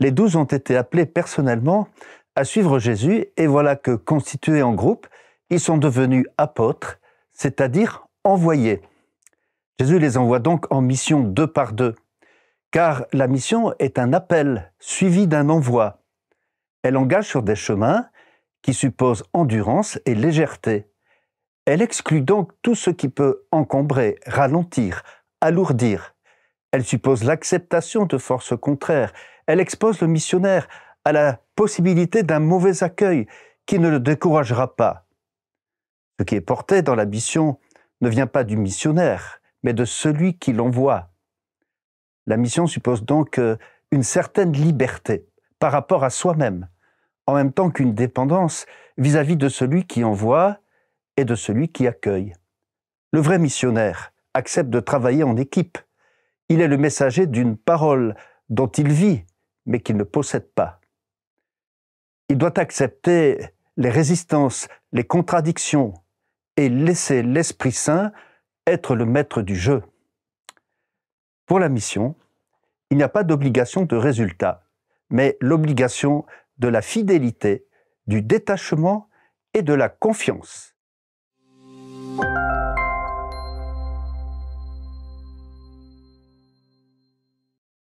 les douze ont été appelés personnellement à suivre Jésus et voilà que, constitués en groupe, ils sont devenus apôtres, c'est-à-dire envoyés. Jésus les envoie donc en mission deux par deux, car la mission est un appel suivi d'un envoi. Elle engage sur des chemins qui supposent endurance et légèreté. Elle exclut donc tout ce qui peut encombrer, ralentir, alourdir. Elle suppose l'acceptation de forces contraires elle expose le missionnaire à la possibilité d'un mauvais accueil qui ne le découragera pas. Ce qui est porté dans la mission ne vient pas du missionnaire, mais de celui qui l'envoie. La mission suppose donc euh, une certaine liberté par rapport à soi-même, en même temps qu'une dépendance vis-à-vis de celui qui envoie et de celui qui accueille. Le vrai missionnaire accepte de travailler en équipe. Il est le messager d'une parole dont il vit mais qu'il ne possède pas. Il doit accepter les résistances, les contradictions, et laisser l'Esprit Saint être le maître du jeu. Pour la mission, il n'y a pas d'obligation de résultat, mais l'obligation de la fidélité, du détachement et de la confiance.